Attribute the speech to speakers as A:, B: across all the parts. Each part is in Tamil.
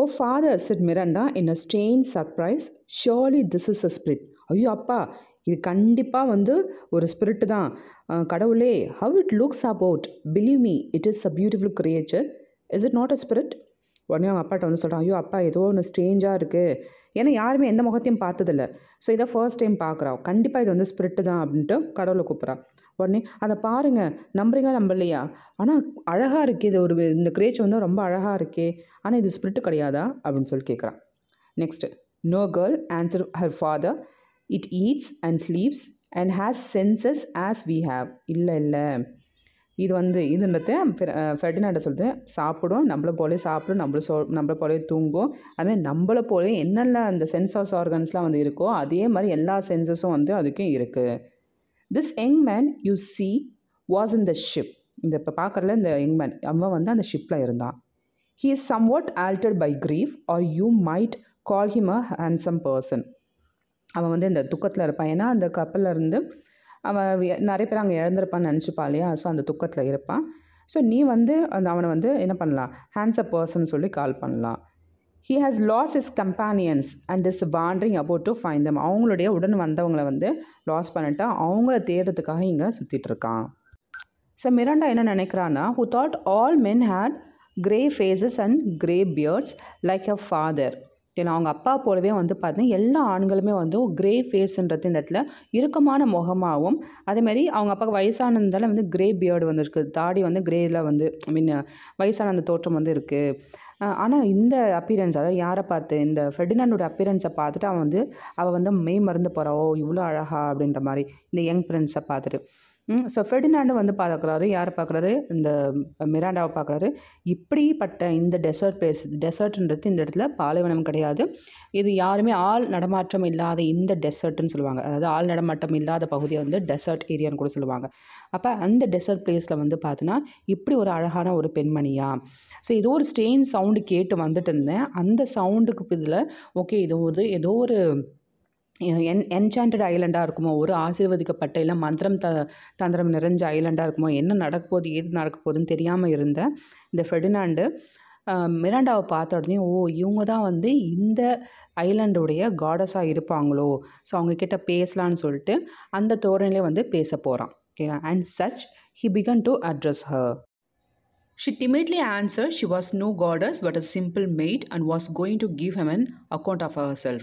A: O father said Miranda in a strange surprise surely this is a spirit ஐயோ அப்பா இது கண்டிப்பாக வந்து ஒரு ஸ்பிரிட் தான் கடவுளே how it looks about believe me it is a beautiful creature is it not a spirit உடனே அவங்க அப்பாட்ட வந்து சொல்கிறான் ஐயோ அப்பா ஏதோ ஒன்று ஸ்ட்ரேஞ்சாக இருக்குது ஏன்னா யாருமே எந்த முகத்தையும் பார்த்ததில்ல ஸோ இதை ஃபர்ஸ்ட் டைம் பார்க்குறா கண்டிப்பாக இது வந்து ஸ்பிரிட்டு தான் அப்படின்ட்டு கடவுளை கூப்பிட்றா உடனே அதை பாருங்கள் நம்புறீங்களா நம்பலையா ஆனால் அழகாக இருக்கே இது ஒரு இந்த கிரேச் வந்து ரொம்ப அழகாக இருக்கே ஆனால் இது ஸ்பிரிட்டு கிடையாதா அப்படின்னு சொல்லி கேட்குறான் next no girl answer her father it eats and sleeps and has senses as we have இல்லை இல்லை இது வந்து இதுன்றத ஃபெர்டினாண்ட சொல்லுது சாப்பிடும் நம்மளை போலே சாப்பிடும் நம்மள சோ நம்மளை போலே தூங்கும் அதுமாதிரி நம்மளை போலே என்னென்ன அந்த சென்சஸ் ஆர்கன்ஸ்லாம் வந்து இருக்கோ அதே மாதிரி எல்லா சென்சஸும் வந்து அதுக்கும் இருக்குது this young man you see was in the ship இந்த இப்போ பார்க்குறல இந்த யங் மேன் அவன் வந்து அந்த ஷிப்பில் இருந்தான் he is somewhat altered by grief or you might call him a handsome person அவன் வந்து இந்த துக்கத்தில் இருப்பான் ஏன்னா அந்த கப்பலில் இருந்து அவன் நிறைய பேர் அங்கே இழந்திருப்பான்னு நினச்சிப்பா இல்லையா ஸோ அந்த துக்கத்தில் இருப்பான் ஸோ நீ வந்து அந்த அவனை வந்து என்ன பண்ணலாம் அ பர்சன் சொல்லி கால் பண்ணலாம் he has lost his companions and is wandering about to find them அவங்களுடைய உடன் வந்தவங்களை வந்து லாஸ் பண்ணிட்டு அவங்கள தேடுறதுக்காக இங்கே சுற்றிட்டுருக்கான் ஸோ மிராண்டா என்ன நினைக்கிறான்னா who thought all men had grey faces and grey beards like a father ஏன்னா அவங்க அப்பா போலவே வந்து பார்த்தீங்கன்னா எல்லா ஆண்களுமே வந்து கிரே ஃபேஸுன்றது இந்த இடத்துல இறுக்கமான முகமாகவும் அதேமாரி அவங்க அப்பாவுக்கு வயசானதால் வந்து கிரே பியர்டு வந்துருக்கு தாடி வந்து கிரேயில் வந்து ஐ மீன் வயசான அந்த தோற்றம் வந்து இருக்குது ஆனால் இந்த அப்பியரன்ஸ் அதாவது யாரை பார்த்து இந்த ஃபெர்டினாண்டோட அப்பியரன்ஸை பார்த்துட்டு அவன் வந்து அவள் வந்து மெய் மருந்து போகிறாவோ இவ்வளோ அழகா அப்படின்ற மாதிரி இந்த யங் பிரின்ஸை பார்த்துட்டு ஸோ ஃபெர்டினாண்டு வந்து பார்க்குறாரு யாரை பார்க்குறாரு இந்த மிராண்டாவை பார்க்குறாரு இப்படிப்பட்ட இந்த டெசர்ட் பிளேஸ் டெசர்ட்ன்றது இந்த இடத்துல பாலைவனம் கிடையாது இது யாருமே ஆள் நடமாட்டம் இல்லாத இந்த டெசர்ட்னு சொல்லுவாங்க அதாவது ஆள் நடமாட்டம் இல்லாத பகுதியை வந்து டெசர்ட் ஏரியான்னு கூட சொல்லுவாங்க அப்போ அந்த டெசர்ட் பிளேஸில் வந்து பார்த்தோன்னா இப்படி ஒரு அழகான ஒரு பெண்மணியாக ஸோ ஏதோ ஒரு ஸ்டெயின் சவுண்டு கேட்டு வந்துட்டு இருந்தேன் அந்த சவுண்டுக்கு இதில் ஓகே இது ஒரு ஏதோ ஒரு என் என்சாண்டட் ஐலண்டாக இருக்குமோ ஒரு ஆசீர்வதிக்கப்பட்ட இல்லை மந்திரம் த தந்திரம் நிறைஞ்ச ஐலண்டாக இருக்குமோ என்ன நடக்க போகுது ஏது நடக்க போகுதுன்னு தெரியாமல் இருந்தேன் இந்த ஃபெர்டினாண்டு மிராண்டாவை பார்த்த உடனே ஓ இவங்க தான் வந்து இந்த ஐலண்டுடைய காடஸாக இருப்பாங்களோ ஸோ அவங்கக்கிட்ட பேசலான்னு சொல்லிட்டு அந்த தோரணையிலே வந்து பேச போகிறான் ஓகேங்களா and such he began to address her She timidly answered she was no goddess but a simple maid and was going to give him an account of herself.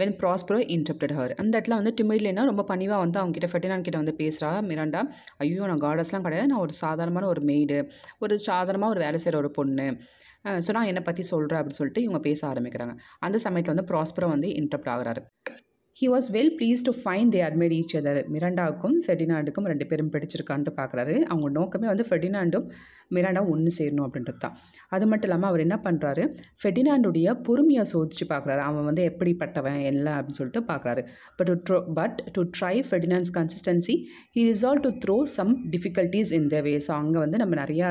A: When Prospero interrupted her அந்த இடத்துல வந்து டிமிட்லேனா ரொம்ப பணிவாக வந்து அவங்ககிட்ட ஃபெட்டினான் கிட்ட வந்து பேசுகிறா மிராண்டா ஐயோ நான் காடஸ்லாம் கிடையாது நான் ஒரு சாதாரணமான ஒரு மெய்டு ஒரு சாதாரணமாக ஒரு வேலை செய்கிற ஒரு பொண்ணு ஸோ நான் என்னை பற்றி சொல்கிறேன் அப்படின்னு சொல்லிட்டு இவங்க பேச ஆரம்பிக்கிறாங்க அந்த சமயத்தில் வந்து ப்ராஸ்பரோ வந்து இன்டர்ப்ட் ஆகிறாரு he was well pleased to find they admired each other மிரண்டாவுக்கும் ஃபெர்டினாண்டுக்கும் ரெண்டு பேரும் பிடிச்சிருக்கான்ட்டு பார்க்குறாரு அவங்க நோக்கமே வந்து ஃபெர்டினாண்டும் மிராண்டா ஒன்று சேரணும் அப்படின்றது தான் அது மட்டும் இல்லாமல் அவர் என்ன பண்ணுறாரு ஃபெடினாண்டுடைய பொறுமையை சோதித்து பார்க்குறாரு அவன் வந்து எப்படிப்பட்டவன் எல்லாம் அப்படின்னு சொல்லிட்டு பார்க்குறாரு but to but to try Ferdinand's consistency he resolved to throw some difficulties in the way so அங்கே வந்து நம்ம நிறையா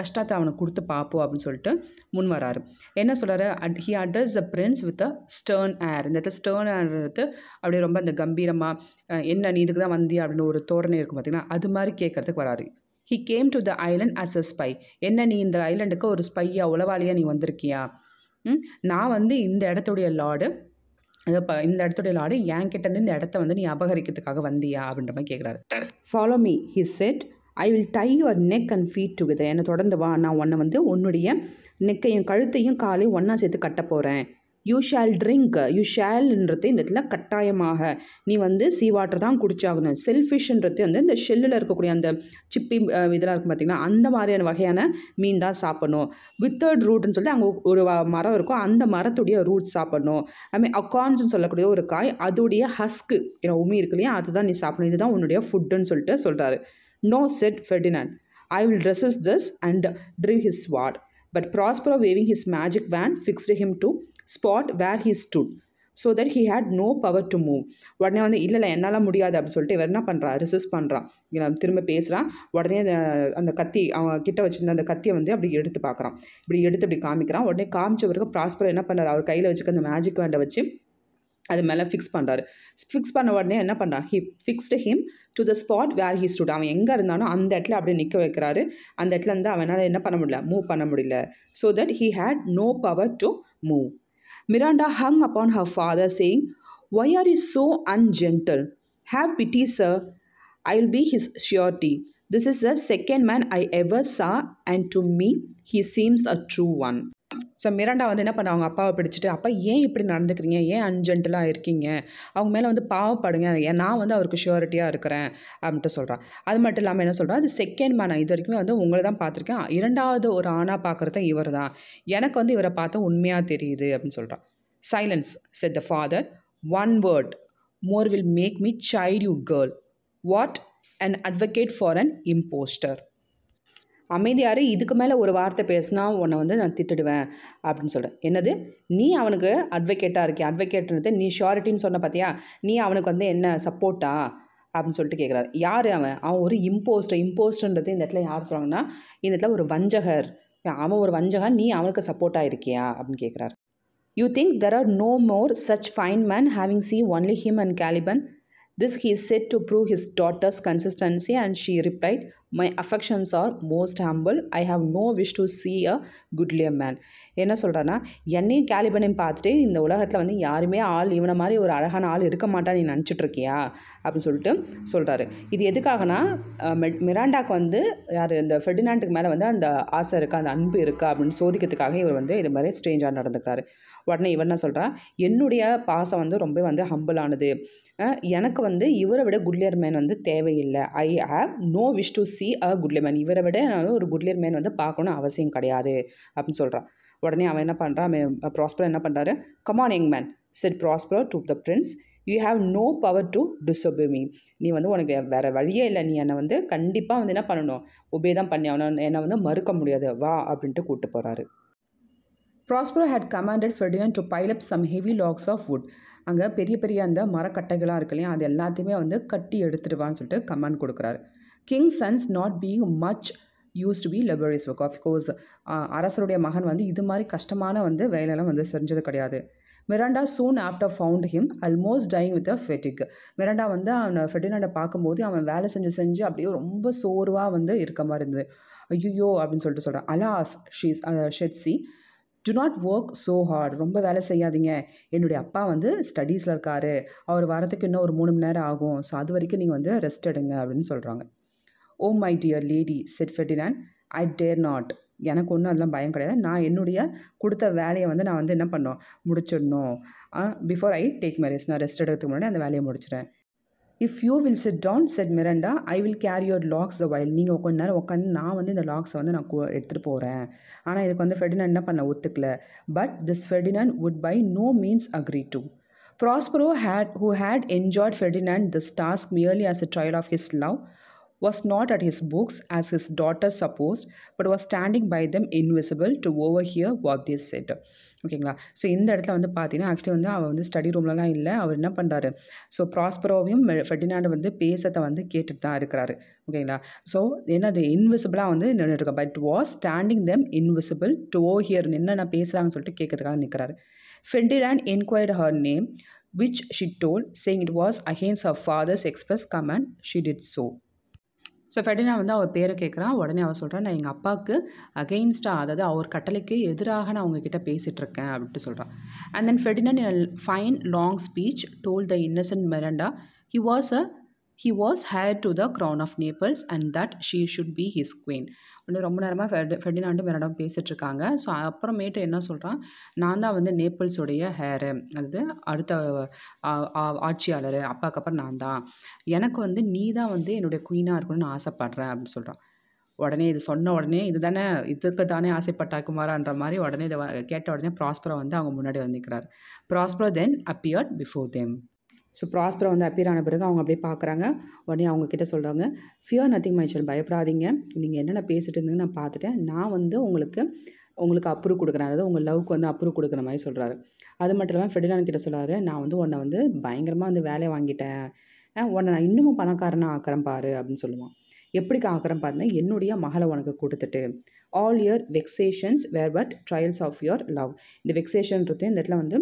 A: கஷ்டத்தை அவனுக்கு கொடுத்து பார்ப்போம் அப்படின்னு சொல்லிட்டு முன் வராரு என்ன சொல்கிறாரு at he address the prince with a stern air இந்த இடத்துல ஸ்டர்ன் ஏர்ன்றது அப்படியே ரொம்ப அந்த கம்பீரமாக என்ன நீ இதுக்கு தான் வந்தியா அப்படின்னு ஒரு தோரணை இருக்கும் பார்த்திங்கன்னா அது மாதிரி கேட்குறதுக்கு வராரு he came to the island as a spy என்ன நீ இந்த ஐலண்டுக்கு ஒரு ஸ்பையா உளவாளியாக நீ வந்திருக்கியா நான் வந்து இந்த இடத்துடைய லார்டு இப்போ இந்த இடத்துடைய லாடு என் கிட்டேருந்து இந்த இடத்த வந்து நீ அபகரிக்கிறதுக்காக வந்தியா அப்படின்ற மாதிரி கேட்குறாரு follow me he said I will tie your neck and feet together என்னை தொடர்ந்து வா நான் உன்னை வந்து உன்னுடைய நெக்கையும் கழுத்தையும் காலையும் ஒன்றா சேர்த்து கட்ட போகிறேன் யூ ஷேல் ட்ரிங்க் யூ ஷேல்ன்றது இந்த இடத்துல கட்டாயமாக நீ வந்து சீ வாட்டர் தான் குடிச்சாகணும் செல்ஃபிஷ்ன்றது வந்து இந்த ஷெல்லில் இருக்கக்கூடிய அந்த சிப்பி இதெல்லாம் இருக்கும் பார்த்திங்கன்னா அந்த மாதிரியான வகையான மீன் தான் சாப்பிடணும் வித்தர்ட் ரூட்னு சொல்லிட்டு அங்கே ஒரு மரம் இருக்கும் அந்த மரத்துடைய ரூட் சாப்பிடணும் ஐ மீன் அக்கான்ஸ்னு சொல்லக்கூடிய ஒரு காய் அதோடைய ஹஸ்க்கு ஏன்னா உமி இருக்கு இல்லையா அதுதான் நீ சாப்பிடணும் இதுதான் உன்னுடைய ஃபுட்டுன்னு சொல்லிட்டு சொல்கிறாரு no set Ferdinand I will dresses this and drink his what but Prospero waving his magic van fixed him to spot where he stood so that he had no power to move உடனே வந்து இல்லை இல்லை என்னால் முடியாது அப்படின்னு சொல்லிட்டு இவர் என்ன பண்ணுறான் ரிசிஸ்ட் பண்ணுறான் திரும்ப பேசுகிறான் உடனே அந்த கத்தி அவன் கிட்ட வச்சுருந்த அந்த கத்தியை வந்து அப்படி எடுத்து பார்க்குறான் இப்படி எடுத்து அப்படி காமிக்கிறான் உடனே காமிச்ச பிறகு ப்ராஸ்பர் என்ன பண்ணுறாரு அவர் கையில் வச்சுக்க அந்த மேஜிக் வேண்டை வச்சு அது மேலே ஃபிக்ஸ் பண்ணுறாரு ஃபிக்ஸ் பண்ண உடனே என்ன பண்ணுறான் he fixed him to the spot where he stood அவன் எங்கே இருந்தாலும் அந்த இடத்துல அப்படியே நிற்க வைக்கிறாரு அந்த இடத்துல இருந்து அவனால் என்ன பண்ண முடியல மூவ் பண்ண முடியல so that he had no power to move Miranda hung upon her father, saying, Why are you so ungentle? Have pity, sir. I'll be his surety. This is the second man I ever saw, and to me he seems a true one. So Miranda வந்து என்ன பண்ண அவங்க அப்பாவை பிடிச்சிட்டு அப்பா ஏன் இப்படி நடந்துக்கிறீங்க ஏன் அன்ஜென்டலாக இருக்கீங்க அவங்க மேலே வந்து பாவப்படுங்க நான் வந்து அவருக்கு ஷுவரிட்டியாக இருக்கிறேன் அப்படின்ட்டு சொல்கிறான் அது மட்டும் இல்லாமல் என்ன சொல்கிறான் அது செகண்ட் மேன் இது வரைக்குமே வந்து உங்களை தான் பார்த்துருக்கேன் இரண்டாவது ஒரு ஆணாக பார்க்குறது இவர் தான் எனக்கு வந்து இவரை பார்த்தா உண்மையாக தெரியுது அப்படின்னு சொல்கிறான் silence said the father one word more will make me chide you girl what and advocate for an impostor அமைதியார் இதுக்கு மேலே ஒரு வார்த்தை பேசினா உன்னை வந்து நான் திட்டுடுவேன் அப்படின்னு சொல்கிறேன் என்னது நீ அவனுக்கு அட்வொகேட்டாக இருக்கே அட்வொகேட்ன்றது நீ ஷியாரிட்டின்னு சொன்ன பார்த்தியா நீ அவனுக்கு வந்து என்ன சப்போர்ட்டா அப்படின்னு சொல்லிட்டு கேட்குறாரு யார் அவன் அவன் ஒரு இம்போஸ்டர் இம்போஸ்டர்ன்றது இந்த இடத்துல யார் சொல்லுவாங்கன்னா இந்த இடத்துல ஒரு வஞ்சகர் அவன் ஒரு வஞ்சகன் நீ அவனுக்கு சப்போர்ட்டாக இருக்கியா அப்படின்னு கேட்குறாரு you think there are no more such fine men having see only him and Caliban this he said to prove his daughter's consistency and she replied my affections are most humble I have wish wish to a a goodlier man என்ன சொல்கிறேன்னா என்னையும் கேலிபனையும் பார்த்துட்டு இந்த உலகத்தில் வந்து யாருமே ஆள் இவனை மாதிரி ஒரு அழகான ஆள் இருக்க மாட்டான்னு நீ நினச்சிட்ருக்கியா அப்படின்னு சொல்லிட்டு சொல்கிறாரு இது எதுக்காகனா மிராண்டாக்கு வந்து யார் இந்த ஃபெர்டினாண்டுக்கு மேலே வந்து அந்த ஆசை இருக்கா அந்த அன்பு இருக்கா அப்படின்னு சோதிக்கிறதுக்காக இவர் வந்து இது மாதிரி ஸ்ட்ரேஞ்சாக நடந்துக்கிறாரு உடனே இவர் என்ன சொல்கிறா என்னுடைய பாசம் வந்து ரொம்ப வந்து ஹம்பிளானது எனக்கு வந்து இவரை விட குட்லியர் மேன் வந்து தேவையில்லை I have no wish to see a goodlier man இவரை விட நான் ஒரு குட்லியர் மேன் வந்து பார்க்கணும் அவசியம் கிடையாது அப்படின்னு சொல்கிறான் உடனே அவன் என்ன பண்ணுறான் அவன் ப்ராஸ்பர் என்ன பண்ணுறாரு come on young man said Prospero to the prince you have no power to disobey me நீ வந்து உனக்கு வேறு வழியே இல்லை நீ என்னை வந்து கண்டிப்பாக வந்து என்ன பண்ணணும் ஒபே தான் பண்ணி அவனை என்னை வந்து மறுக்க முடியாது வா அப்படின்ட்டு கூப்பிட்டு போகிறாரு Prospero had commanded Ferdinand to pile up some heavy logs of wood அங்கே பெரிய பெரிய அந்த மரக்கட்டைகளாக இருக்கு இல்லையா அது எல்லாத்தையுமே வந்து கட்டி எடுத்துடுவான்னு சொல்லிட்டு கமெண்ட் கொடுக்குறாரு king's sons not being much used to be laborious work of course அரசருடைய மகன் வந்து இது மாதிரி கஷ்டமான வந்து வேலையெல்லாம் வந்து செஞ்சது கிடையாது Miranda soon after found him almost dying with a fatigue Miranda வந்து அவனை ஃபெட்டினாண்டை பார்க்கும்போது அவன் வேலை செஞ்சு செஞ்சு அப்படியே ரொம்ப சோர்வாக வந்து இருக்க மாதிரி இருந்தது ஐயோ அப்படின்னு சொல்லிட்டு சொல்கிறான் alas she's said she do not work so hard ரொம்ப வேலை செய்யாதீங்க என்னுடைய அப்பா வந்து ஸ்டடீஸில் இருக்கார் அவர் வரத்துக்கு இன்னும் ஒரு மூணு மணி நேரம் ஆகும் ஸோ அது வரைக்கும் நீங்கள் வந்து ரெஸ்ட் எடுங்க அப்படின்னு சொல்கிறாங்க oh my dear lady said Ferdinand I dare not எனக்கு ஒன்றும் அதெல்லாம் பயம் கிடையாது நான் என்னுடைய கொடுத்த வேலையை வந்து நான் வந்து என்ன பண்ணோம் முடிச்சிடணும் before I take my rest நான் ரெஸ்ட் எடுக்கிறதுக்கு முன்னாடி அந்த வேலையை முடிச்சிடேன் if you will sit down said Miranda I will carry your logs the while நீங்கள் உட்காந்து நேரம் உட்காந்து நான் வந்து இந்த லாக்ஸை வந்து நான் எடுத்துகிட்டு போகிறேன் ஆனால் இதுக்கு வந்து ஃபெர்டினன் என்ன பண்ண ஒத்துக்கல but this Ferdinand would by no means agree to Prospero had who had enjoyed Ferdinand this task merely as a trial of his love was not at his books as his daughter supposed but was standing by them invisible to overhear they this said ஓகேங்களா ஸோ இந்த இடத்துல வந்து பார்த்தீங்கன்னா ஆக்சுவலி வந்து அவர் வந்து ஸ்டடி ரூம்லலாம் இல்லை அவர் என்ன பண்ணுறாரு ஸோ ப்ராஸ்பரோவையும் ஃபெட்டினாண்டு வந்து பேசத்தை வந்து கேட்டுட்டு தான் இருக்கிறாரு ஓகேங்களா ஸோ என்னது இன்விசிபிளாக வந்து நின்று இருக்கா but was standing them invisible to overhear என்னென்ன பேசுகிறாங்கன்னு சொல்லிட்டு கேட்கறதுக்காக நிற்கிறாரு Ferdinand enquired her name which she told saying it was against her father's express command she did so so Ferdinand வந்து அவர் பேரை கேட்குறான் உடனே அவர் சொல்கிறான் நான் எங்கள் அப்பாவுக்கு அகெயின்ஸ்டாக அதாவது அவர் கட்டளைக்கு எதிராக நான் உங்ககிட்ட பேசிகிட்ருக்கேன் அப்படின்ட்டு சொல்கிறான் and then Ferdinand fine long speech told the innocent Miranda he was a he was heir to the crown of Naples and that she should be his queen வந்து ரொம்ப நேரமாக ஃபெட் ஃபெர்டினாண்டும் பேசிகிட்டு பேசிகிட்ருக்காங்க ஸோ அப்புறமேட்டு என்ன சொல்கிறான் நான் தான் வந்து நேப்பிள்ஸுடைய ஹேரு அது அடுத்த ஆட்சியாளர் அப்பாவுக்கு அப்புறம் நான் தான் எனக்கு வந்து நீ தான் வந்து என்னுடைய குயினாக இருக்கணும்னு ஆசைப்பட்றேன் அப்படின்னு சொல்கிறான் உடனே இது சொன்ன உடனே இது தானே இதுக்கு தானே ஆசைப்பட்டா குமாரான்ற மாதிரி உடனே இதை கேட்ட உடனே ப்ராஸ்பரோ வந்து அவங்க முன்னாடி வந்துக்கிறார் Prospero then appeared before them so ப்ராஸ்பரை வந்து அப்பியர் ஆன பிறகு அவங்க அப்படியே பார்க்குறாங்க உடனே அவங்க கிட்ட சொல்கிறாங்க ஃபியர் நத்திங் மைச்சர் பயப்படாதீங்க நீங்கள் என்னென்ன பேசிட்டு இருந்தீங்கன்னு நான் பார்த்துட்டேன் நான் வந்து உங்களுக்கு உங்களுக்கு அப்ரூவ் கொடுக்குறேன் அதாவது உங்கள் லவ்க்கு வந்து அப்ரூவ் கொடுக்குற மாதிரி சொல்கிறாரு அது மட்டும் இல்லாமல் ஃபெடிலான் கிட்ட சொல்கிறாரு நான் வந்து உன்னை வந்து பயங்கரமாக வந்து வேலையை வாங்கிட்டேன் உன்னை நான் இன்னமும் பணக்காரனாக ஆக்கிறேன் பாரு அப்படின்னு சொல்லுவான் எப்படி காக்கிறேன் பார்த்தா என்னுடைய மகளை உனக்கு கொடுத்துட்டு all your vexations were but trials of your love இந்த வெக்ஸேஷன்றது இந்த இடத்துல வந்து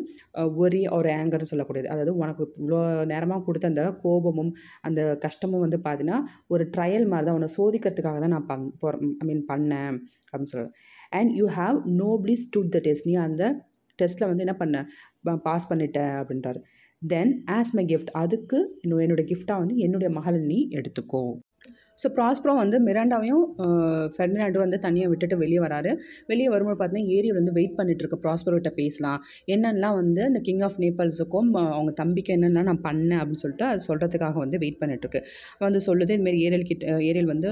A: ஒரி ஒரு ஆங்கர்னு சொல்லக்கூடியது அதாவது உனக்கு இவ்வளோ நேரமாக கொடுத்த அந்த கோபமும் அந்த கஷ்டமும் வந்து பார்த்தீங்கன்னா ஒரு ட்ரையல் மாதிரி தான் உன்னை சோதிக்கிறதுக்காக தான் நான் பண் ஐ மீன் பண்ணேன் அப்படின்னு சொல்லுவேன் and you have nobly stood the test நீ அந்த டெஸ்ட்டில் வந்து என்ன பண்ண பாஸ் பண்ணிட்டேன் அப்படின்றாரு தென் ஆஸ் மை கிஃப்ட் அதுக்கு என்னுடைய கிஃப்டாக வந்து என்னுடைய மகள் நீ எடுத்துக்கோ ஸோ ப்ராஸ்ப்ரோ வந்து மிராண்டாவையும் ஃபெர்னாண்டோ வந்து தனியாக விட்டுட்டு வெளியே வராரு வெளியே வரும்போது பார்த்தீங்கன்னா ஏரி வந்து வெயிட் பண்ணிட்டு இருக்கு கிட்ட பேசலாம் என்னென்னலாம் வந்து இந்த கிங் ஆஃப் நேபல்ஸுக்கும் அவங்க தம்பிக்கு என்னென்னலாம் நான் பண்ணேன் அப்படின்னு சொல்லிட்டு அது சொல்கிறதுக்காக வந்து வெயிட் பண்ணிட்டுருக்கு வந்து சொல்லுது இதுமாரி ஏரியல் கிட்ட ஏரியல் வந்து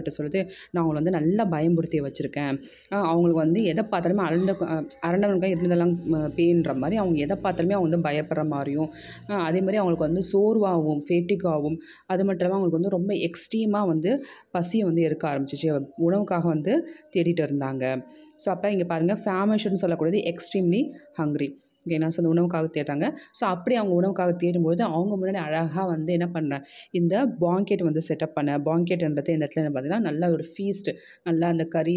A: கிட்ட சொல்லுது நான் அவங்களை வந்து நல்லா பயமுறுத்தி வச்சுருக்கேன் அவங்களுக்கு வந்து எதை பார்த்தாலுமே அரண்ட அரண்டவனுக்காக இருந்ததெல்லாம் பேன்ற மாதிரி அவங்க எதை பார்த்தாலுமே அவங்க வந்து பயப்படுற மாதிரியும் அதே மாதிரி அவங்களுக்கு வந்து சோர்வாகவும் ஃபேட்டிக்காகவும் அது மட்டும் இல்லாமல் அவங்களுக்கு வந்து ரொம்ப எக்ஸ்ட்ரீமாக தான் வந்து பசியை வந்து எடுக்க ஆரம்பிச்சிச்சு உணவுக்காக வந்து தேடிட்டு இருந்தாங்க ஸோ அப்போ இங்கே பாருங்கள் ஃபேமிஷன் சொல்லக்கூடியது எக்ஸ்ட்ரீம்லி ஹங்க்ரி ஓகேனா ஸோ உணவுக்காக தேடுறாங்க ஸோ அப்படி அவங்க உணவுக்காக தேடும்போது அவங்க முன்னாடி அழகாக வந்து என்ன பண்ணேன் இந்த பாங்கெட் வந்து செட்டப் பண்ண பாங்கெட்டுன்றது இந்த இடத்துல என்ன பார்த்தீங்கன்னா நல்ல ஒரு ஃபீஸ்ட் நல்லா அந்த கறி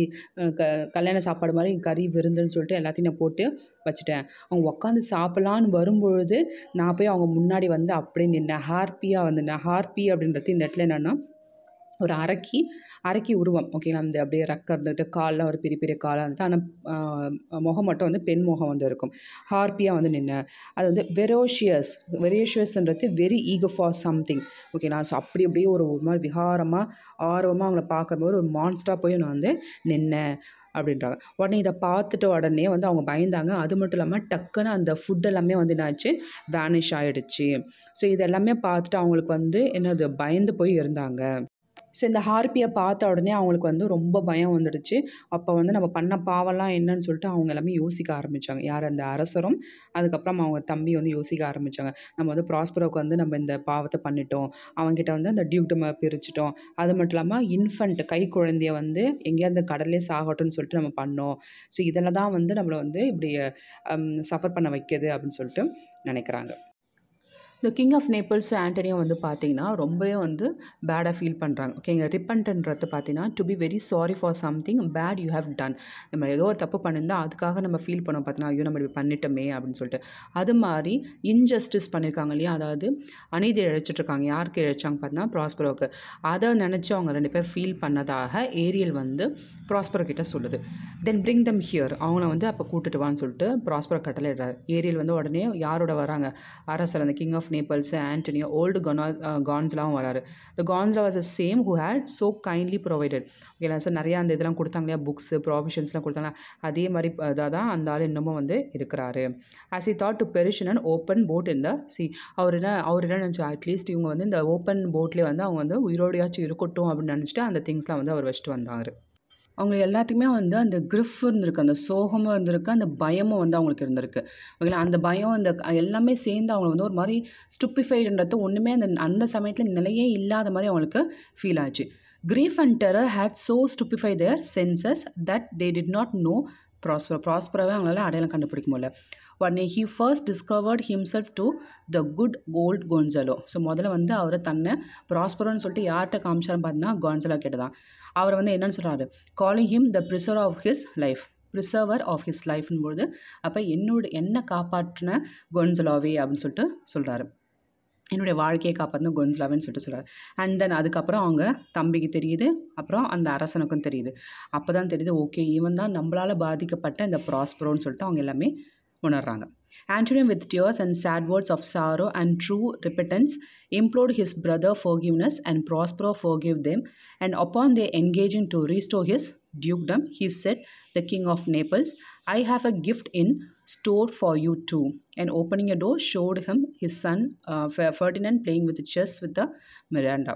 A: க கல்யாண சாப்பாடு மாதிரி கறி விருந்துன்னு சொல்லிட்டு எல்லாத்தையும் நான் போட்டு வச்சுட்டேன் அவங்க உட்காந்து சாப்பிட்லான்னு வரும்பொழுது நான் போய் அவங்க முன்னாடி வந்து அப்படின்னு நின்ன ஹார்பியாக வந்து ஹார்பி அப்படின்றது இந்த இடத்துல என்னென்னா ஒரு அரைக்கி அரைக்கி உருவம் ஓகேங்களா அந்த அப்படியே ரெக்கை இருந்துட்டு காலில் ஒரு பெரிய பெரிய காலாக இருந்துச்சு ஆனால் முகம் மட்டும் வந்து பெண் முகம் வந்து இருக்கும் ஹார்ப்பியாக வந்து நின்று அது வந்து வெரோஷியஸ் வெரேஷியஸ்ன்றது வெரி ஈகர் ஃபார் சம்திங் ஓகேங்களா ஸோ அப்படி அப்படியே ஒரு ஒரு மாதிரி விகாரமாக ஆர்வமாக அவங்கள பார்க்கும்போது ஒரு மான்ஸ்டாக போய் நான் வந்து நின்னேன் அப்படின்றாங்க உடனே இதை பார்த்துட்ட உடனே வந்து அவங்க பயந்தாங்க அது மட்டும் இல்லாமல் டக்குன்னு அந்த ஃபுட் எல்லாமே வந்து என்னாச்சு வேனிஷ் ஆகிடுச்சு ஸோ இதெல்லாமே பார்த்துட்டு அவங்களுக்கு வந்து என்னது பயந்து போய் இருந்தாங்க ஸோ இந்த ஹார்பியை பார்த்த உடனே அவங்களுக்கு வந்து ரொம்ப பயம் வந்துடுச்சு அப்போ வந்து நம்ம பண்ண பாவம்லாம் என்னன்னு சொல்லிட்டு அவங்க எல்லாமே யோசிக்க ஆரம்பித்தாங்க யார் அந்த அரசரும் அதுக்கப்புறம் அவங்க தம்பி வந்து யோசிக்க ஆரம்பித்தாங்க நம்ம வந்து ப்ராஸ்பரோக்கு வந்து நம்ம இந்த பாவத்தை பண்ணிட்டோம் அவங்ககிட்ட வந்து அந்த டியூட் பிரிச்சிட்டோம் அது மட்டும் இல்லாமல் இன்ஃபண்ட் கை குழந்தைய வந்து எங்கேயாவது அந்த கடலே சாகட்டும்னு சொல்லிட்டு நம்ம பண்ணோம் ஸோ இதில் தான் வந்து நம்மளை வந்து இப்படி சஃபர் பண்ண வைக்கிது அப்படின்னு சொல்லிட்டு நினைக்கிறாங்க இந்த கிங் ஆஃப் நேப்பிள்ஸ் ஆண்டனியும் வந்து பார்த்திங்கன்னா ரொம்பவே வந்து பேடாக ஃபீல் பண்ணுறாங்க ஓகேங்க ரிப்பன்ட்ன்றது பார்த்தீங்கன்னா to be very sorry for something bad you have done நம்ம ஏதோ ஒரு தப்பு பண்ணியிருந்தால் அதுக்காக நம்ம ஃபீல் பண்ணோம் பார்த்தீங்கன்னா ஐயோ நம்ம பண்ணிட்டோமே அப்படின்னு சொல்லிட்டு அது மாதிரி இன்ஜஸ்டிஸ் பண்ணியிருக்காங்க இல்லையா அதாவது அநீதி இழைச்சிட்ருக்காங்க யாருக்கு இழைச்சாங்க பார்த்தீங்கன்னா ப்ராஸ்பரோக்கு அதை நினச்சி அவங்க ரெண்டு பேர் ஃபீல் பண்ணதாக ஏரியல் வந்து ப்ராஸ்பரோ கிட்ட சொல்லுது தென் பிரிங் தம் ஹியர் அவங்கள வந்து அப்போ கூட்டுட்டு வான்னு சொல்லிட்டு ப்ராஸ்பரோ கட்டளை ஏரியல் வந்து உடனே யாரோட வராங்க அரசர் அந்த king of Naples Antonio old கனா கான்ஸ்லாம் வராரு the Gonzalo was a same who had so kindly provided ஓகேங்களா சார் நிறையா அந்த இதெல்லாம் கொடுத்தாங்க இல்லையா புக்ஸு ப்ரொவிஷன்ஸ்லாம் கொடுத்தாங்க அதே மாதிரி இதாக தான் அந்த ஆள் இன்னமும் வந்து இருக்கிறாரு as he thought to perish and open boat இந்த சி அவர் என்ன அவர் என்ன நினச்சி அட்லீஸ்ட் இவங்க வந்து இந்த ஓப்பன் போட்லேயே வந்து அவங்க வந்து உயிரோடையாச்சும் இருக்கட்டும் அப்படின்னு நினச்சிட்டு அந்த திங்ஸ்லாம் வந்து அவர் வச்சுட்டு வந்தார் அவங்க எல்லாத்துக்குமே வந்து அந்த க்ரிஃப் இருந்திருக்கு அந்த சோகமும் இருந்திருக்கு அந்த பயமும் வந்து அவங்களுக்கு இருந்திருக்கு ஓகேங்களா அந்த பயம் அந்த எல்லாமே சேர்ந்து அவங்கள வந்து ஒரு மாதிரி ஸ்டுப்பிஃபைடுன்றது ஒன்றுமே அந்த அந்த சமயத்தில் நிலையே இல்லாத மாதிரி அவங்களுக்கு ஃபீல் ஆச்சு grief and terror had so stupefy their senses that they did not know Prosper ப்ராஸ்பராகவே அவங்களால அடையாளம் கண்டுபிடிக்க முடியல உடனே he first discovered himself to the good old Gonzalo so முதல்ல வந்து அவரை தன்னை ப்ராஸ்பரோன்னு சொல்லிட்டு யார்கிட்ட காமிச்சாலும் பார்த்தீங்கன்னா கோன்சலோ கிட்ட தான் அவர் வந்து என்னென்னு சொல்கிறாரு calling him the preserver of his life preserver of his லைஃப்னும்போது அப்போ என்னோட என்னை காப்பாற்றின கொன்சலாவே அப்படின்னு சொல்லிட்டு சொல்கிறாரு என்னுடைய வாழ்க்கையை காப்பாற்றின கொன்சலாவேன்னு சொல்லிட்டு சொல்கிறார் அண்ட் தென் அதுக்கப்புறம் அவங்க தம்பிக்கு தெரியுது அப்புறம் அந்த அரசனுக்கும் தெரியுது அப்போ தான் தெரியுது ஓகே இவன் தான் நம்மளால் பாதிக்கப்பட்ட இந்த ப்ராஸ்பரோன்னு சொல்லிட்டு அவங்க எல்லாமே உணர்றாங்க Antonym, with tears and sad words of sorrow and true repentance, implored his brother forgiveness, and Prospero forgave them. And upon their engaging to restore his dukedom, he said, The king of Naples, I have a gift in store for you too. And opening a door, showed him his son uh, Ferdinand playing with chess with the Miranda.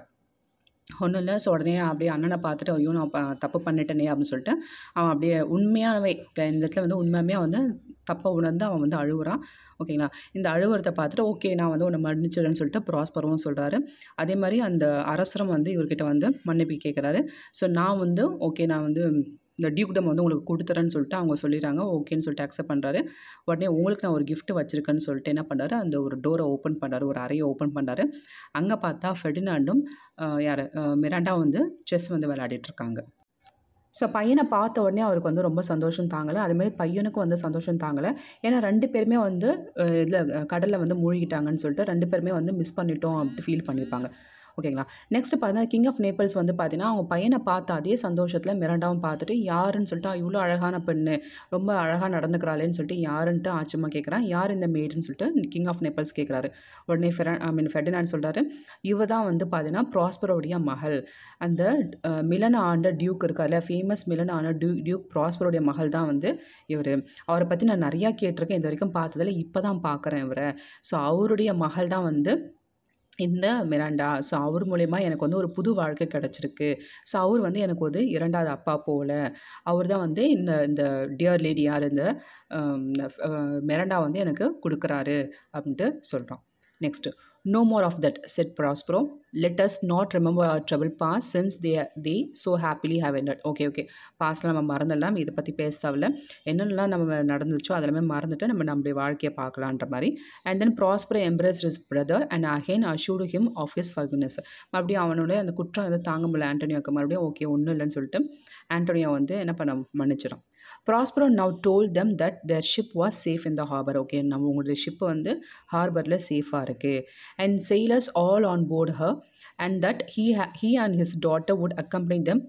A: ஒன்றும் இல்லை ஸோ உடனே அப்படியே அண்ணனை பார்த்துட்டு ஐயோ நான் தப்பு பண்ணிட்டேனே அப்படின்னு சொல்லிட்டு அவன் அப்படியே உண்மையாகவே இந்த இடத்துல வந்து உண்மையாகவே வந்து தப்பை உணர்ந்து அவன் வந்து அழுகுறான் ஓகேங்களா இந்த அழுகுறத பார்த்துட்டு ஓகே நான் வந்து உன்னை மன்னிச்சிடுன்னு சொல்லிட்டு ப்ராஸ்பரவும் சொல்கிறாரு அதே மாதிரி அந்த அரசரம் வந்து இவர்கிட்ட வந்து மன்னிப்பு கேட்குறாரு ஸோ நான் வந்து ஓகே நான் வந்து இந்த டியூக்டம் வந்து உங்களுக்கு கொடுத்துறேன்னு சொல்லிட்டு அவங்க சொல்லிடுறாங்க ஓகேன்னு சொல்லிட்டு அக்செப்ட் பண்ணுறாரு உடனே உங்களுக்கு நான் ஒரு கிஃப்ட் வச்சுருக்கேன்னு சொல்லிட்டு என்ன பண்ணுறாரு அந்த ஒரு டோரை ஓப்பன் பண்ணுறாரு ஒரு அறையை ஓப்பன் பண்ணுறாரு அங்கே பார்த்தா ஃபெர்டினாண்டும் யார் மிராண்டா வந்து செஸ் வந்து விளையாடிட்டுருக்காங்க இருக்காங்க ஸோ பையனை பார்த்த உடனே அவருக்கு வந்து ரொம்ப சந்தோஷம் தாங்கலை அதுமாரி பையனுக்கும் வந்து சந்தோஷம் தாங்கலை ஏன்னா ரெண்டு பேருமே வந்து இதில் கடலில் வந்து மூழ்கிட்டாங்கன்னு சொல்லிட்டு ரெண்டு பேருமே வந்து மிஸ் பண்ணிட்டோம் அப்படி ஃபீல் பண்ணியிருப்பாங்க ஓகேங்களா நெக்ஸ்ட் பார்த்தீங்கன்னா கிங் ஆஃப் நேபிள்ஸ் வந்து பார்த்தீங்கன்னா அவங்க பையனை பார்த்த அதே சந்தோஷத்தில் மிரண்டாவும் பார்த்துட்டு யாருன்னு சொல்லிட்டு இவ்வளோ அழகான பெண்ணு ரொம்ப அழகாக நடந்துக்கிறாளேன்னு சொல்லிட்டு யாருன்ட்டு ஆச்சமாக கேட்குறான் யார் இந்த மேடுன்னு சொல்லிட்டு கிங் ஆஃப் நேபிள்ஸ் கேட்குறாரு உடனே ஃபெர ஐ மீன் ஃபெர்டினான் சொல்கிறாரு இவ தான் வந்து பார்த்தீங்கன்னா ப்ராஸ்பரோடைய மகள் அந்த மிலன் ஆண்ட டியூக் இல்லை ஃபேமஸ் மிலன் ஆன டியூ டியூக் ப்ராஸ்பரோடைய மகள் தான் வந்து இவர் அவரை பற்றி நான் நிறையா கேட்டிருக்கேன் இது வரைக்கும் பார்த்ததில்ல இப்போ தான் பார்க்குறேன் இவரை ஸோ அவருடைய மகள் தான் வந்து இந்த மிராண்டா ஸோ அவர் மூலிமா எனக்கு வந்து ஒரு புது வாழ்க்கை கிடச்சிருக்கு ஸோ அவர் வந்து எனக்கு வந்து இரண்டாவது அப்பா போல் அவர் தான் வந்து இந்த இந்த டியர் லேடி யார் இந்த மிராண்டா வந்து எனக்கு கொடுக்குறாரு அப்படின்ட்டு சொல்கிறோம் next no more of that said Prospero. Let us not remember our trouble past since they the so happily have end okay okay பாஸ்ட்டில் நம்ம மறந்துடலாம் இதை பற்றி பேசவில்ல என்னென்னலாம் நம்ம நடந்துச்சோ அதெல்லாமே மறந்துட்டு நம்ம நம்முடைய வாழ்க்கையை பார்க்கலான்ற மாதிரி and then Prospero embrace is brother and again assured him of his forgiveness மறுபடியும் அவனுடைய அந்த குற்றம் வந்து தாங்க முடியல ஆண்டோனியோக்கு மறுபடியும் ஓகே ஒன்றும் இல்லைன்னு சொல்லிட்டு ஆண்டோனியோ வந்து என்ன பண்ண மன்னிச்சிடும் Prospero now told them that their ship was safe in the harbour okay நம்ம உங்களுடைய ஷிப் வந்து ஹார்பரில் சேஃபாக இருக்குது and sailors all on board her and that he he and his daughter would accompany them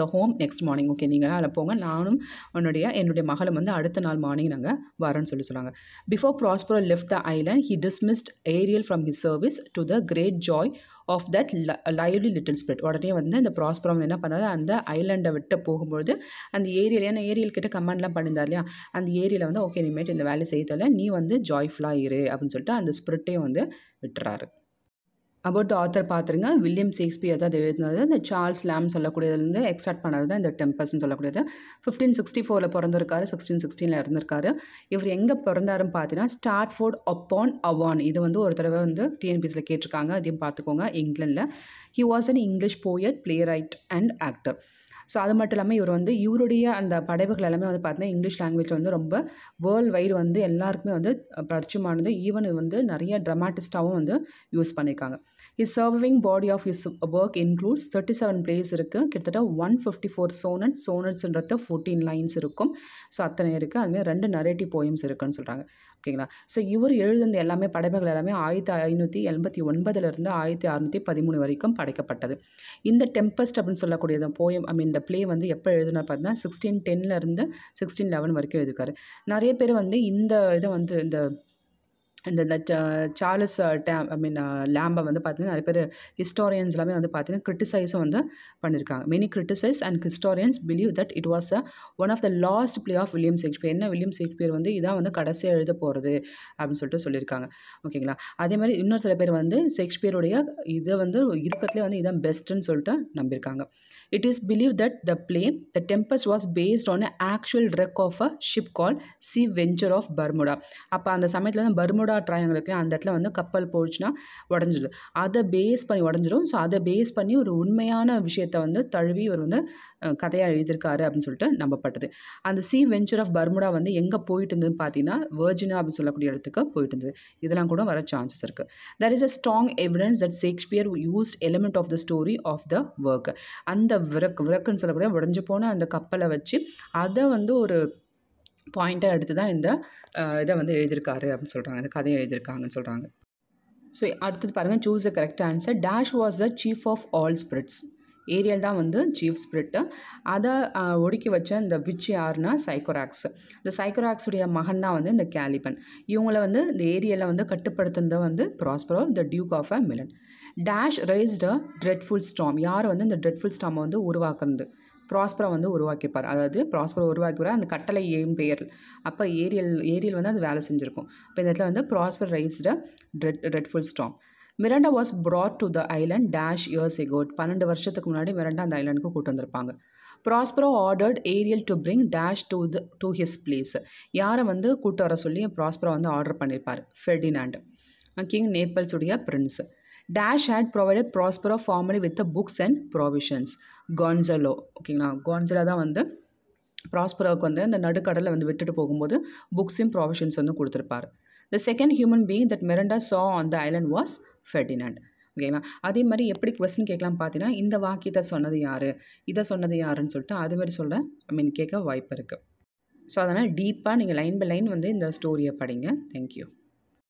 A: the home next morning okay நீங்கள் அதில் போங்க நானும் உன்னுடைய என்னுடைய மகளும் வந்து அடுத்த நாள் மார்னிங் நாங்கள் வரோன்னு சொல்லி சொன்னாங்க before Prospero left the island he dismissed Ariel from his service to the great joy of that lively little spirit உடனே வந்து அந்த ப்ராஸ்பர் வந்து என்ன பண்ணார் அந்த ஐலண்டை விட்டு போகும்பொழுது அந்த ஏரியில் ஏன்னா ஏரியல் கிட்ட கமாண்ட்லாம் பண்ணியிருந்தார் இல்லையா அந்த ஏரியில் வந்து ஓகே இனிமேட்டு இந்த வேலையை செய்ய நீ வந்து ஜாய்ஃபுல்லாக இரு அப்படின்னு சொல்லிட்டு அந்த ஸ்பிரிட்டையும் வந்து விட்டுறாரு அபவுட் த ஆத்தர் பார்த்துருங்க வில்லியம் ஷேக்ஸ்பியர் தான் எழுதினது இந்த சார்ல்ஸ் லேம் சொல்லக்கூடியதுலேருந்து எக்ஸ்டார்ட் பண்ணது தான் இந்த டெம்பர்ஸ்னு சொல்லக்கூடியது ஃபிஃப்டீன் சிக்ஸ்டி ஃபோரில் பிறந்திருக்காரு சிக்ஸ்டீன் சிக்ஸ்டீனில் இருந்திருக்காரு இவர் எங்கே பிறந்தாருன்னு பார்த்தீங்கன்னா ஸ்டார்ட்ஃபோர்ட் அப்பான் அவான் இது வந்து ஒரு தடவை வந்து டிஎன்பிஎஸில் கேட்டிருக்காங்க அதையும் பார்த்துக்கோங்க இங்கிலாண்டில் he was an English poet playwright and actor so அது மட்டும் இல்லாமல் இவர் வந்து இவருடைய அந்த படைப்புகள் எல்லாமே வந்து பார்த்தீங்கன்னா இங்கிலீஷ் லாங்குவேஜ் வந்து ரொம்ப வேர்ல்டு வைடு வந்து எல்லாருக்குமே வந்து பரிச்சயமானது ஈவன் வந்து நிறைய ட்ரமாட்டிஸ்டாகவும் வந்து யூஸ் பண்ணியிருக்காங்க is surviving body of is work includes thirty seven plays இருக்குது கிட்டத்தட்ட ஒன் ஃபிஃப்டி ஃபோர் சோனட் சோனட்ஸ்ன்றது ஃபோர்டீன் லைன்ஸ் இருக்கும் ஸோ அத்தனை இருக்குது அதுமாதிரி ரெண்டு நரேட்டிவ் போயம்ஸ் இருக்குன்னு சொல்கிறாங்க ஓகேங்களா ஸோ இவர் எழுதுந்த எல்லாமே படைப்புகள் எல்லாமே ஆயிரத்தி ஐநூற்றி எண்பத்தி ஒன்பதுலேருந்து ஆயிரத்தி அறுநூற்றி பதிமூணு வரைக்கும் படைக்கப்பட்டது இந்த டெம்பஸ்ட் அப்படின்னு சொல்லக்கூடிய இந்த போயம் ஐ மீன் இந்த ப்ளே வந்து எப்போ எழுதுனா பார்த்தீங்கன்னா சிக்ஸ்டீன் டென்லேருந்து சிக்ஸ்டீன் லெவன் வரைக்கும் எழுதிருக்காரு நிறைய பேர் வந்து இந்த இதை வந்து இந்த இந்த இந்த சார்லஸ் டேம் ஐ மீன் லேம்பை வந்து பார்த்திங்கன்னா நிறைய பேர் ஹிஸ்டாரியன்ஸ் எல்லாமே வந்து பார்த்திங்கன்னா கிரிட்டிசைஸும் வந்து பண்ணியிருக்காங்க many criticize and historians believe that it was a one of the last play of William Shakespeare என்ன வில்லியம் ஷேக்ஸ்பியர் வந்து இதான் வந்து கடைசியாக எழுத போகிறது அப்படின்னு சொல்லிட்டு சொல்லியிருக்காங்க ஓகேங்களா அதே மாதிரி இன்னொரு சில பேர் வந்து ஷேக்ஸ்பியருடைய இதை வந்து இருக்கிறதுலே வந்து இதான் பெஸ்ட்டுன்னு சொல்லிட்டு நம்பியிருக்காங்க it is believe that the play the Tempest was based on actual actual of a ship call called venture of Bermuda அப்போ அந்த சமயத்தில் வந்து பர்முடா ட்ராயங்கள் அந்த இடத்துல வந்து கப்பல் போச்சுன்னா உடஞ்சிடுது அதை பேஸ் பண்ணி உடஞ்சிடும் ஸோ அதை பேஸ் பண்ணி ஒரு உண்மையான விஷயத்தை வந்து தழுவி இவர் வந்து கதையாக எழுதியிருக்காரு அப்படின்னு சொல்லிட்டு நம்பப்பட்டது அந்த சி வெஞ்சர் ஆஃப் பர்முடா வந்து எங்கே போயிட்டு இருந்ததுன்னு பார்த்தீங்கன்னா வர்ஜினா அப்படின்னு சொல்லக்கூடிய இடத்துக்கு போயிட்டு இருந்தது இதெல்லாம் கூட வர சான்சஸ் இருக்குது that is a strong evidence that Shakespeare use element of the story of the work அந்த விரக் விறக்குன்னு சொல்லக்கூடிய உடஞ்சு போன அந்த கப்பலை வச்சு அதை வந்து ஒரு பாயிண்ட்டாக எடுத்து தான் இந்த இதை வந்து எழுதியிருக்காரு அப்படின்னு சொல்கிறாங்க இந்த கதையை எழுதியிருக்காங்கன்னு சொல்கிறாங்க ஸோ அடுத்தது பாருங்கள் choose the correct answer dash was the chief of all spirits Ariel தான் வந்து சீஃப் ஸ்பிரிட்டு அதை ஒடுக்கி வச்ச இந்த விச் யாருன்னா சைக்கோராக்ஸ் இந்த சைக்கோராக்ஸுடைய மகன் தான் வந்து இந்த கேலிபன் இவங்கள வந்து இந்த ஏரியலை வந்து கட்டுப்படுத்துனதை வந்து Prospero the duke of a Milan dash raised dreadful storm யார் வந்து இந்த ட்ரெட்ஃபுல் ஸ்டாமை வந்து உருவாக்குறது ப்ராஸ்பரை வந்து உருவாக்கிப்பார் அதாவது ப்ராஸ்பரை உருவாக்கிவிட அந்த கட்டளை ஏம் பெயர் அப்போ ஏரியல் ஏரியல் வந்து அது வேலை செஞ்சுருக்கும் இப்போ இந்த இடத்துல வந்து Prosper raised dread dreadful storm Miranda was brought to the island dash years ago பன்னெண்டு வருஷத்துக்கு முன்னாடி மிரண்டா அந்த ஐலண்டுக்கு கூட்டு வந்திருப்பாங்க Prospero ordered Ariel to bring dash to the to his place யாரை வந்து கூட்டு வர சொல்லி ப்ராஸ்பரோ வந்து ஆர்டர் பண்ணியிருப்பார் ஃபெர்டினாண்ட் கிங் நேப்பல்ஸுடைய prince dash had provided Prospero formally with books and provisions Gonzalo ஓகேங்களா கான்சலோ தான் வந்து ப்ராஸ்பரோவுக்கு வந்து அந்த நடுக்கடலை வந்து விட்டுட்டு போகும்போது புக்ஸையும் ப்ரொவிஷன்ஸ் வந்து கொடுத்துருப்பார் the second human being that Miranda saw on the island was Ferdinand ஓகேங்களா அதே மாதிரி எப்படி கொஸ்டின் கேட்கலாம் பார்த்தீங்கன்னா இந்த வாக்கியத்தை சொன்னது யார் இதை சொன்னது யாருன்னு சொல்லிட்டு அதுமாரி சொல்ல ஐ மீன் கேட்க வாய்ப்பு இருக்குது ஸோ அதனால் டீப்பாக நீங்கள் லைன் பை லைன் வந்து இந்த ஸ்டோரியை படிங்க தேங்க்யூ